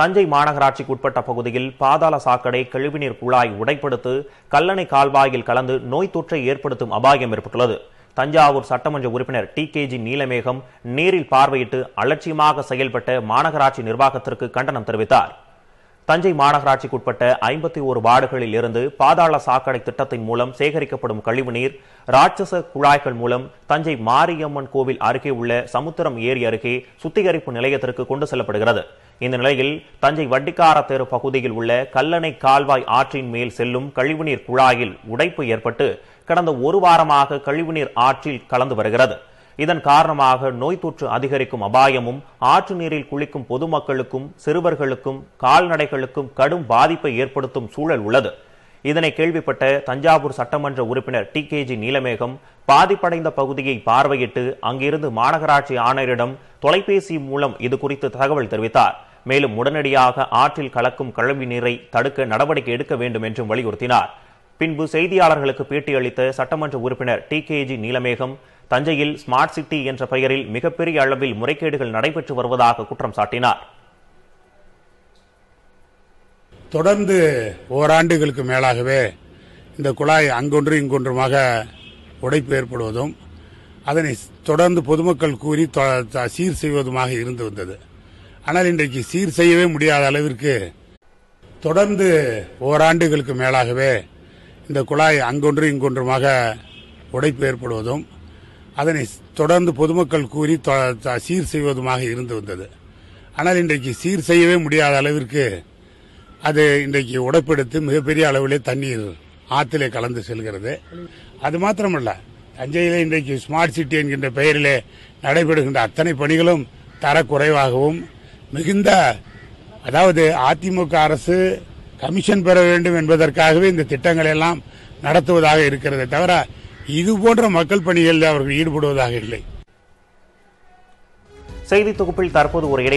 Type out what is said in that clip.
தஞ்சை மாநகராட்சிக்கு உட்பட்ட பகுதியில் பாதாள சாக்கடை கழிவுநீர் குழாய் உடைப்படுத்து கல்லணை கால்வாயில் கலந்து நோய் தொற்றை ஏற்படுத்தும் அபாயம் ஏற்பட்டுள்ளது தஞ்சாவூர் சட்டமன்ற உறுப்பினர் டி கே ஜி நீலமேகம் நேரில் பார்வையிட்டு அலட்சியமாக செயல்பட்ட மாநகராட்சி நிர்வாகத்திற்கு கண்டனம் தெரிவித்தார் தஞ்சை மாநகராட்சிக்கு உட்பட்ட ஐம்பத்தி ஒரு வார்டுகளில் இருந்து பாதாள சாக்கடை திட்டத்தின் மூலம் சேகரிக்கப்படும் கழிவுநீர் ராட்சச குழாய்கள் மூலம் தஞ்சை மாரியம்மன் கோவில் அருகே உள்ள சமுத்திரம் ஏரி அருகே சுத்திகரிப்பு நிலையத்திற்கு கொண்டு செல்லப்படுகிறது இந்த நிலையில் தஞ்சை வட்டிக்கார தெரு பகுதியில் உள்ள கல்லணை கால்வாய் ஆற்றின் மேல் செல்லும் கழிவுநீர் குழாயில் உடைப்பு ஏற்பட்டு கடந்த ஒரு வாரமாக கழிவுநீர் ஆற்றில் கலந்து வருகிறது இதன் காரணமாக நோய் தொற்று அதிகரிக்கும் அபாயமும் ஆற்று நீரில் குளிக்கும் பொதுமக்களுக்கும் சிறுவர்களுக்கும் கால்நடைகளுக்கும் கடும் பாதிப்பை ஏற்படுத்தும் சூழல் உள்ளது இதனை கேள்விப்பட்ட தஞ்சாவூர் சட்டமன்ற உறுப்பினர் டி கே ஜி நீலமேகம் பாதிப்படைந்த பகுதியை பார்வையிட்டு அங்கிருந்து மாநகராட்சி ஆணையரிடம் தொலைபேசி மூலம் இது குறித்து தகவல் தெரிவித்தார் மேலும் உடனடியாக ஆற்றில் கலக்கும் கழிவு நீரை தடுக்க நடவடிக்கை எடுக்க வேண்டும் என்றும் வலியுறுத்தினார் பின்பு செய்தியாளர்களுக்கு பேட்டியளித்த சட்டமன்ற உறுப்பினர் டி ஜி நீலமேகம் தஞ்சையில் ஸ்மார்ட் சிட்டி என்ற பெயரில் மிகப்பெரிய அளவில் முறைகேடுகள் நடைபெற்று வருவதாக குற்றம் சாட்டினார் தொடர்ந்து ஓராண்டுகளுக்கு மேலாகவே இந்த குழாய் அங்கொன்று இங்கொன்றுமாக உடைப்பு ஏற்படுவதும் அதனை தொடர்ந்து பொதுமக்கள் கூறி சீர் செய்வதுமாக இருந்து வந்தது ஆனால் இன்றைக்கு சீர் செய்யவே முடியாத அளவிற்கு தொடர்ந்து ஓராண்டுகளுக்கு மேலாகவே இந்த குழாய் அங்கொன்று இங்கொன்றுமாக உடைப்பு ஏற்படுவதும் அதனை தொடர்ந்து பொதுமக்கள் கூறி சீர் செய்வதுமாக இருந்து வந்தது ஆனால் இன்றைக்கு சீர் செய்யவே முடியாத அளவிற்கு அது இன்றைக்கு உடைப்பெடுத்து மிகப்பெரிய அளவிலே தண்ணீர் ஆற்றிலே கலந்து செல்கிறது அது மாத்திரமல்ல தஞ்சையில் இன்றைக்கு ஸ்மார்ட் சிட்டி என்கின்ற பெயரிலே நடைபெறுகின்ற அத்தனை பணிகளும் தரக்குறைவாகவும் மிகுந்த அதாவது அதிமுக அரசு கமிஷன் பெற வேண்டும் என்பதற்காகவே இந்த திட்டங்களை எல்லாம் நடத்துவதாக இருக்கிறது தவிர இது போன்ற மக்கள் பணிகளில் அவர்கள் ஈடுபடுவதாக இல்லை செய்தி தொகுப்பில் தற்போது ஒரு இடை